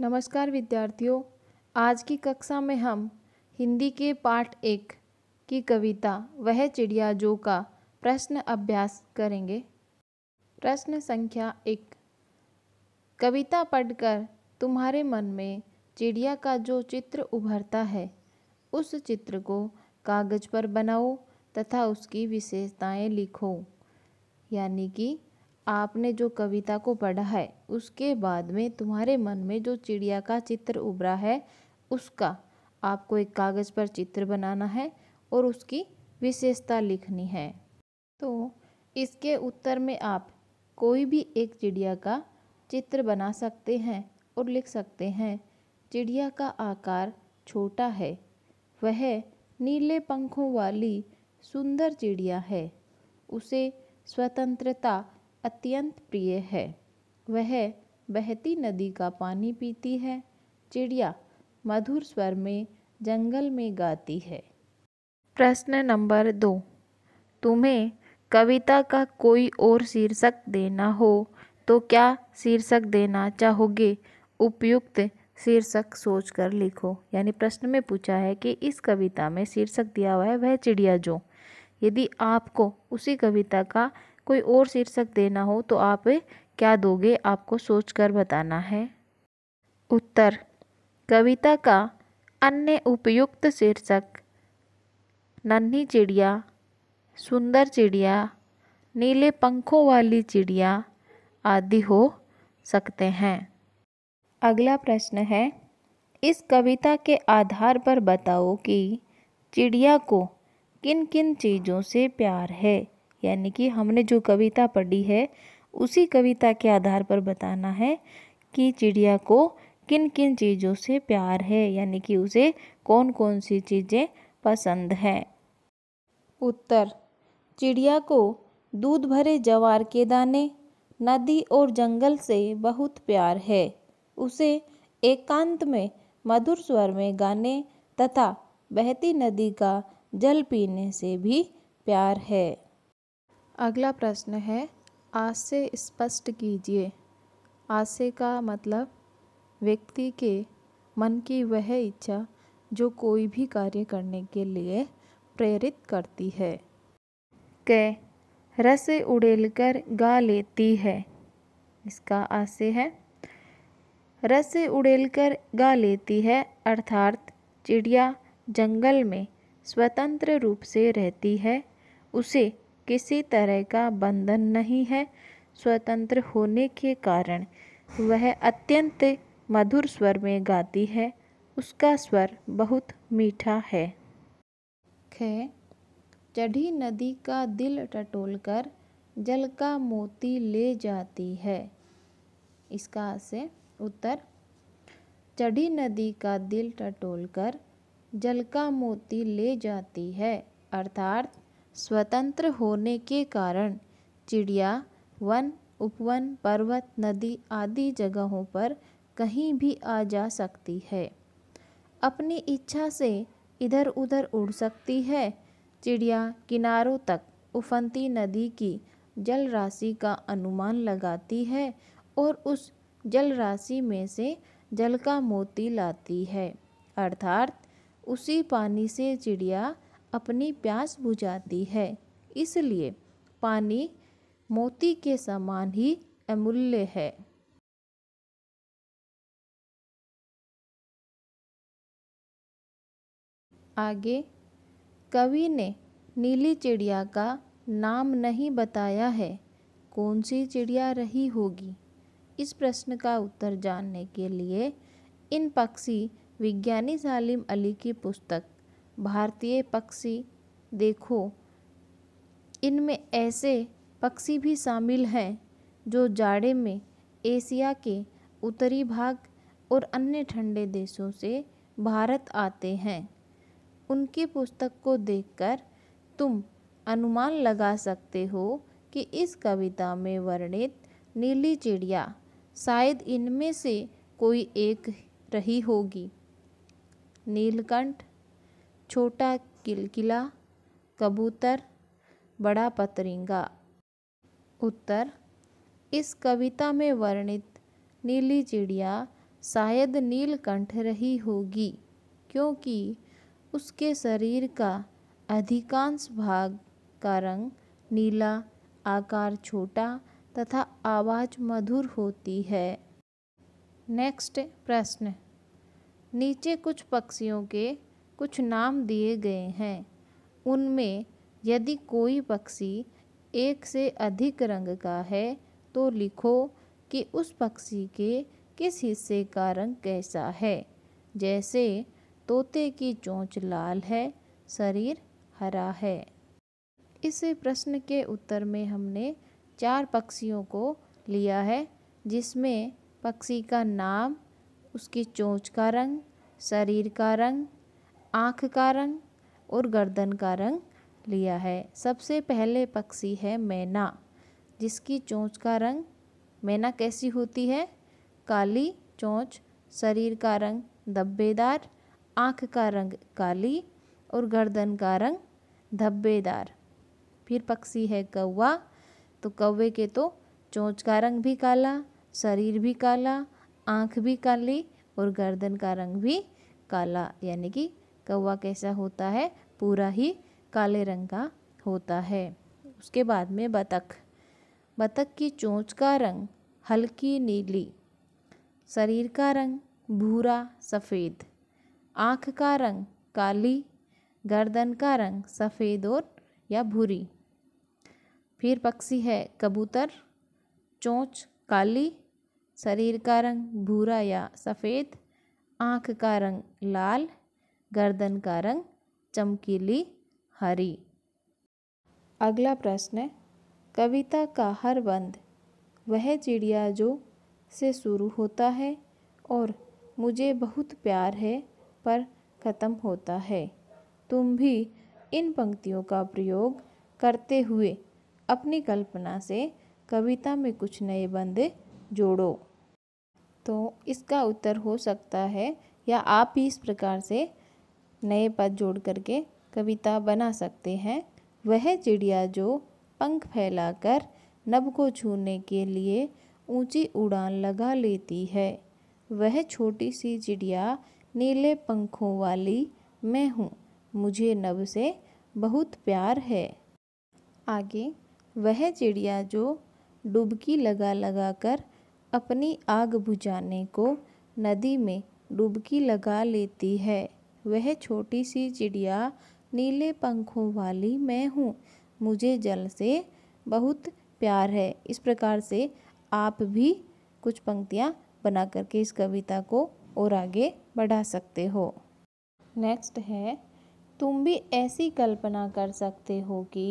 नमस्कार विद्यार्थियों आज की कक्षा में हम हिंदी के पाठ एक की कविता वह चिड़िया जो का प्रश्न अभ्यास करेंगे प्रश्न संख्या एक कविता पढ़कर तुम्हारे मन में चिड़िया का जो चित्र उभरता है उस चित्र को कागज पर बनाओ तथा उसकी विशेषताएं लिखो यानी कि आपने जो कविता को पढ़ा है उसके बाद में तुम्हारे मन में जो चिड़िया का चित्र उभरा है उसका आपको एक कागज़ पर चित्र बनाना है और उसकी विशेषता लिखनी है तो इसके उत्तर में आप कोई भी एक चिड़िया का चित्र बना सकते हैं और लिख सकते हैं चिड़िया का आकार छोटा है वह नीले पंखों वाली सुंदर चिड़िया है उसे स्वतंत्रता अत्यंत प्रिय है वह बहती नदी का पानी पीती है चिड़िया मधुर स्वर में जंगल में गाती है प्रश्न नंबर दो तुम्हें कविता का कोई और शीर्षक देना हो तो क्या शीर्षक देना चाहोगे उपयुक्त शीर्षक सोच कर लिखो यानी प्रश्न में पूछा है कि इस कविता में शीर्षक दिया हुआ है वह चिड़िया जो यदि आपको उसी कविता का कोई और शीर्षक देना हो तो आप क्या दोगे आपको सोच कर बताना है उत्तर कविता का अन्य उपयुक्त शीर्षक नन्ही चिड़िया सुंदर चिड़िया नीले पंखों वाली चिड़िया आदि हो सकते हैं अगला प्रश्न है इस कविता के आधार पर बताओ कि चिड़िया को किन किन चीज़ों से प्यार है यानी कि हमने जो कविता पढ़ी है उसी कविता के आधार पर बताना है कि चिड़िया को किन किन चीज़ों से प्यार है यानी कि उसे कौन कौन सी चीज़ें पसंद हैं उत्तर चिड़िया को दूध भरे जवार के दाने नदी और जंगल से बहुत प्यार है उसे एकांत में मधुर स्वर में गाने तथा बहती नदी का जल पीने से भी प्यार है अगला प्रश्न है आशय स्पष्ट कीजिए आशय का मतलब व्यक्ति के मन की वह इच्छा जो कोई भी कार्य करने के लिए प्रेरित करती है क रस उड़ेलकर गा लेती है इसका आशय है रस उड़ेलकर गा लेती है अर्थात चिड़िया जंगल में स्वतंत्र रूप से रहती है उसे किसी तरह का बंधन नहीं है स्वतंत्र होने के कारण वह अत्यंत मधुर स्वर में गाती है उसका स्वर बहुत मीठा है ख चढ़ी नदी का दिल टटोलकर जल का मोती ले जाती है इसका से उत्तर चढ़ी नदी का दिल टटोलकर जल का मोती ले जाती है अर्थात स्वतंत्र होने के कारण चिड़िया वन उपवन पर्वत नदी आदि जगहों पर कहीं भी आ जा सकती है अपनी इच्छा से इधर उधर उड़ सकती है चिड़िया किनारों तक उफनती नदी की जल राशि का अनुमान लगाती है और उस जल राशि में से जल का मोती लाती है अर्थात उसी पानी से चिड़िया अपनी प्यास बुझाती है इसलिए पानी मोती के समान ही अमूल्य है आगे कवि ने नीली चिड़िया का नाम नहीं बताया है कौन सी चिड़िया रही होगी इस प्रश्न का उत्तर जानने के लिए इन पक्षी विज्ञानी सालिम अली की पुस्तक भारतीय पक्षी देखो इनमें ऐसे पक्षी भी शामिल हैं जो जाड़े में एशिया के उत्तरी भाग और अन्य ठंडे देशों से भारत आते हैं उनकी पुस्तक को देखकर तुम अनुमान लगा सकते हो कि इस कविता में वर्णित नीली चिड़िया शायद इनमें से कोई एक रही होगी नीलकंठ छोटा किलकिला कबूतर बड़ा पतरिंगा उत्तर इस कविता में वर्णित नीली चिड़िया शायद नीलकंठ रही होगी क्योंकि उसके शरीर का अधिकांश भाग का रंग नीला आकार छोटा तथा आवाज़ मधुर होती है नेक्स्ट प्रश्न नीचे कुछ पक्षियों के कुछ नाम दिए गए हैं उनमें यदि कोई पक्षी एक से अधिक रंग का है तो लिखो कि उस पक्षी के किस हिस्से का रंग कैसा है जैसे तोते की चोंच लाल है शरीर हरा है इस प्रश्न के उत्तर में हमने चार पक्षियों को लिया है जिसमें पक्षी का नाम उसकी चोंच का रंग शरीर का रंग आँख का रंग और गर्दन का रंग लिया है सबसे पहले पक्षी है मैना जिसकी चोंच का रंग मैना कैसी होती है काली चोंच शरीर का रंग धब्बेदार आँख का रंग काली और गर्दन का रंग धब्बेदार फिर पक्षी है कौवा तो कौवे के तो चोंच का रंग भी काला शरीर भी काला आँख भी काली और गर्दन का रंग भी काला यानी कि कौवा कैसा होता है पूरा ही काले रंग का होता है उसके बाद में बतख बतख की चोंच का रंग हल्की नीली शरीर का रंग भूरा सफ़ेद आँख का रंग काली गर्दन का रंग सफ़ेद और या भूरी फिर पक्षी है कबूतर चोंच काली शरीर का रंग भूरा या सफ़ेद आँख का रंग लाल गर्दन का रंग चमकीली हरी अगला प्रश्न कविता का हर बंद वह चिड़िया जो से शुरू होता है और मुझे बहुत प्यार है पर ख़त्म होता है तुम भी इन पंक्तियों का प्रयोग करते हुए अपनी कल्पना से कविता में कुछ नए बंद जोड़ो तो इसका उत्तर हो सकता है या आप ही इस प्रकार से नए पद जोड़ करके कविता बना सकते हैं वह चिड़िया जो पंख फैलाकर नभ को छूने के लिए ऊंची उड़ान लगा लेती है वह छोटी सी चिड़िया नीले पंखों वाली मैं हूँ मुझे नभ से बहुत प्यार है आगे वह चिड़िया जो डुबकी लगा लगा कर अपनी आग बुझाने को नदी में डुबकी लगा लेती है वह छोटी सी चिड़िया नीले पंखों वाली मैं हूँ मुझे जल से बहुत प्यार है इस प्रकार से आप भी कुछ पंक्तियाँ बना करके इस कविता को और आगे बढ़ा सकते हो नेक्स्ट है तुम भी ऐसी कल्पना कर सकते हो कि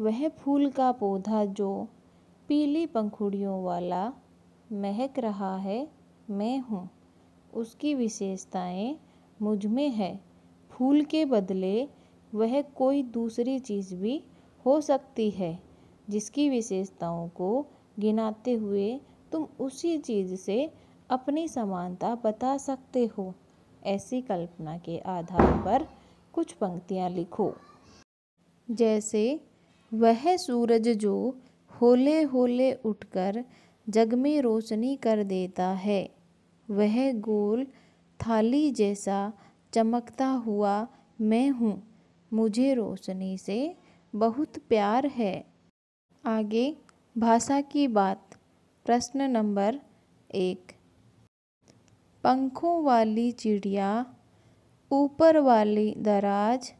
वह फूल का पौधा जो पीली पंखुड़ियों वाला महक रहा है मैं हूँ उसकी विशेषताएं मुझमें है फूल के बदले वह कोई दूसरी चीज़ भी हो सकती है जिसकी विशेषताओं को गिनाते हुए तुम उसी चीज़ से अपनी समानता बता सकते हो ऐसी कल्पना के आधार पर कुछ पंक्तियाँ लिखो जैसे वह सूरज जो होले होले उठकर जग में रोशनी कर देता है वह गोल थाली जैसा चमकता हुआ मैं हूँ मुझे रोशनी से बहुत प्यार है आगे भाषा की बात प्रश्न नंबर एक पंखों वाली चिड़िया ऊपर वाली दराज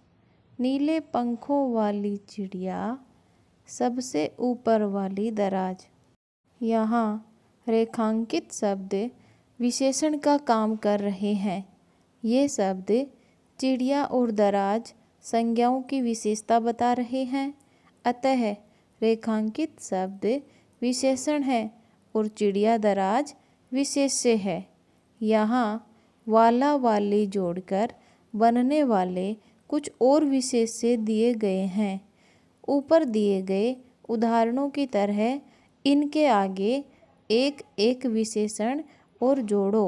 नीले पंखों वाली चिड़िया सबसे ऊपर वाली दराज यहाँ रेखांकित शब्द विशेषण का काम कर रहे हैं ये शब्द चिड़िया और दराज संज्ञाओं की विशेषता बता रहे हैं अतः है, रेखांकित शब्द विशेषण है और चिड़िया दराज विशेष्य है यहाँ वाला वाले जोड़कर बनने वाले कुछ और विशेष्य दिए गए हैं ऊपर दिए गए उदाहरणों की तरह इनके आगे एक एक विशेषण और जोड़ो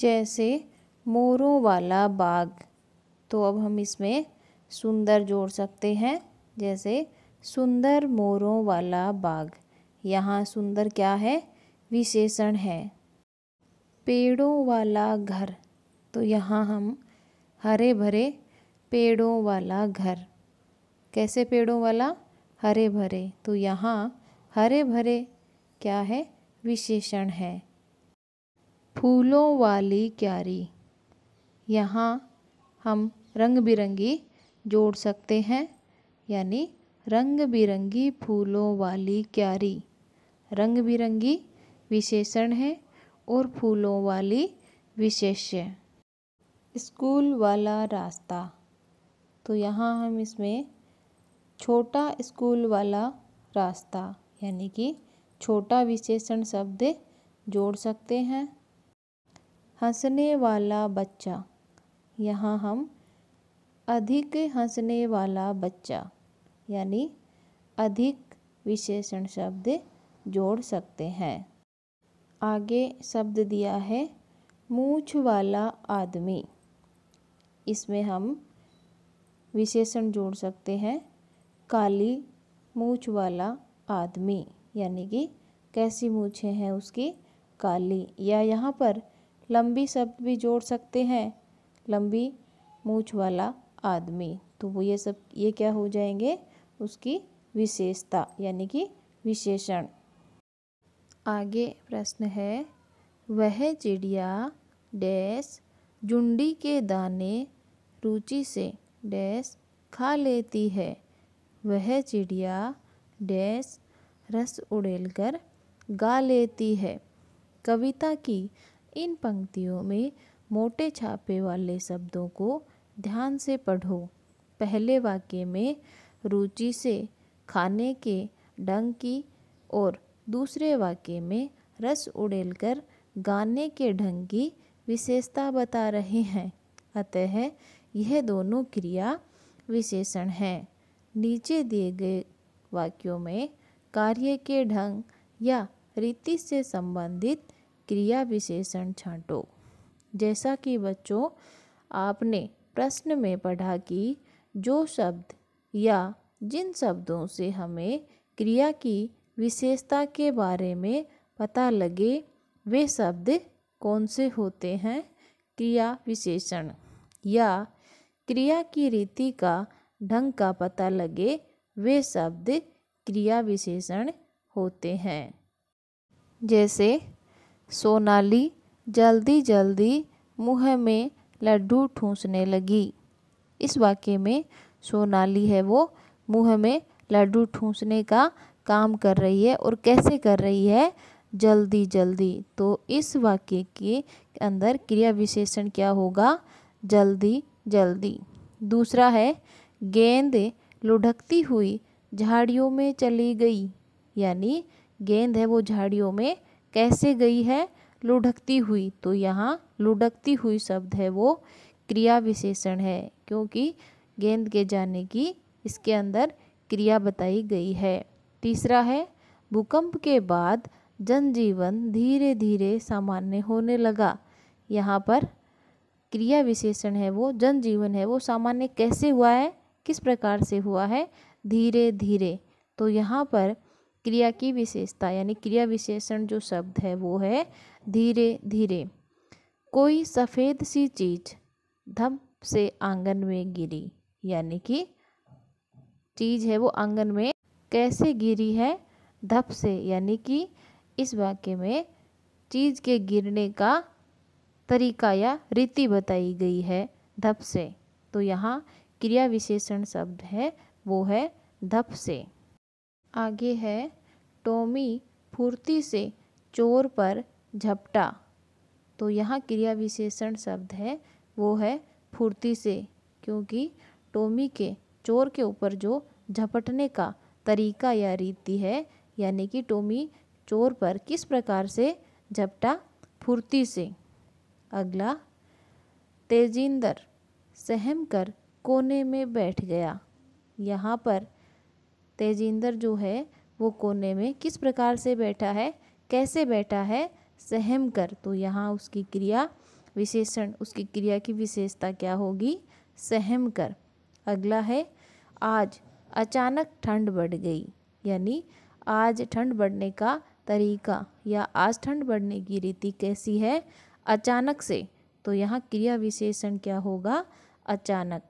जैसे मोरों वाला बाग तो अब हम इसमें सुंदर जोड़ सकते हैं जैसे सुंदर मोरों वाला बाग यहाँ सुंदर क्या है विशेषण है पेड़ों वाला घर तो यहाँ हम हरे भरे पेड़ों वाला घर कैसे पेड़ों वाला हरे भरे तो यहाँ हरे भरे क्या है विशेषण है फूलों वाली क्यारी यहाँ हम रंग बिरंगी जोड़ सकते हैं यानी रंग बिरंगी फूलों वाली क्यारी रंग बिरंगी विशेषण है और फूलों वाली विशेष्य स्कूल वाला रास्ता तो यहाँ हम इसमें छोटा स्कूल वाला रास्ता यानी कि छोटा विशेषण शब्द जोड़ सकते हैं हंसने वाला बच्चा यहाँ हम अधिक हंसने वाला बच्चा यानी अधिक विशेषण शब्द जोड़ सकते हैं आगे शब्द दिया है मूछ वाला आदमी इसमें हम विशेषण जोड़ सकते हैं काली मूछ वाला आदमी यानी कि कैसी मूछें हैं उसकी काली या यहाँ पर लंबी शब्द भी जोड़ सकते हैं लंबी मूछ वाला आदमी तो वो ये सब ये क्या हो जाएंगे उसकी विशेषता यानी कि विशेषण आगे प्रश्न है वह चिड़िया डैश जुंडी के दाने रुचि से डैश खा लेती है वह चिड़िया डैश रस उड़ेलकर गा लेती है कविता की इन पंक्तियों में मोटे छापे वाले शब्दों को ध्यान से पढ़ो पहले वाक्य में रुचि से खाने के ढंग की और दूसरे वाक्य में रस उड़ेलकर गाने के ढंग की विशेषता बता रहे हैं अतः यह दोनों क्रिया विशेषण हैं नीचे दिए गए वाक्यों में कार्य के ढंग या रीति से संबंधित क्रिया विशेषण छांटो जैसा कि बच्चों आपने प्रश्न में पढ़ा कि जो शब्द या जिन शब्दों से हमें क्रिया की विशेषता के बारे में पता लगे वे शब्द कौन से होते हैं क्रिया विशेषण या क्रिया की रीति का ढंग का पता लगे वे शब्द क्रिया विशेषण होते हैं जैसे सोनाली जल्दी जल्दी मुँह में लड्डू ठूंसने लगी इस वाक्य में सोनाली है वो मुँह में लड्डू ठूंसने का काम कर रही है और कैसे कर रही है जल्दी जल्दी तो इस वाक्य के अंदर क्रिया विशेषण क्या होगा जल्दी जल्दी दूसरा है गेंद लुढ़कती हुई झाड़ियों में चली गई यानी गेंद है वो झाड़ियों में कैसे गई है लुढ़कती हुई तो यहाँ लुढ़कती हुई शब्द है वो क्रिया विशेषण है क्योंकि गेंद के जाने की इसके अंदर क्रिया बताई गई है तीसरा है भूकंप के बाद जनजीवन धीरे धीरे सामान्य होने लगा यहाँ पर क्रिया विशेषण है वो जनजीवन है वो सामान्य कैसे हुआ है किस प्रकार से हुआ है धीरे धीरे तो यहाँ पर क्रिया की विशेषता यानी क्रिया विशेषण जो शब्द है वो है धीरे धीरे कोई सफ़ेद सी चीज धम से आंगन में गिरी यानी कि चीज़ है वो आंगन में कैसे गिरी है धप से यानी कि इस वाक्य में चीज़ के गिरने का तरीका या रीति बताई गई है धप से तो यहाँ क्रिया विशेषण शब्द है वो है धप से आगे है टोमी फुर्ती से चोर पर झपटा तो यहाँ क्रिया विशेषण शब्द है वो है फुर्ती से क्योंकि टोमी के चोर के ऊपर जो झपटने का तरीका या रीति है यानी कि टोमी चोर पर किस प्रकार से झपटा फुर्ती से अगला तेजिंदर सहम कर कोने में बैठ गया यहाँ पर तेजिंदर जो है वो कोने में किस प्रकार से बैठा है कैसे बैठा है सहम कर तो यहाँ उसकी क्रिया विशेषण उसकी क्रिया की विशेषता क्या होगी सहम कर अगला है आज अचानक ठंड बढ़ गई यानी आज ठंड बढ़ने का तरीका या आज ठंड बढ़ने की रीति कैसी है अचानक से तो यहाँ क्रिया विशेषण क्या होगा अचानक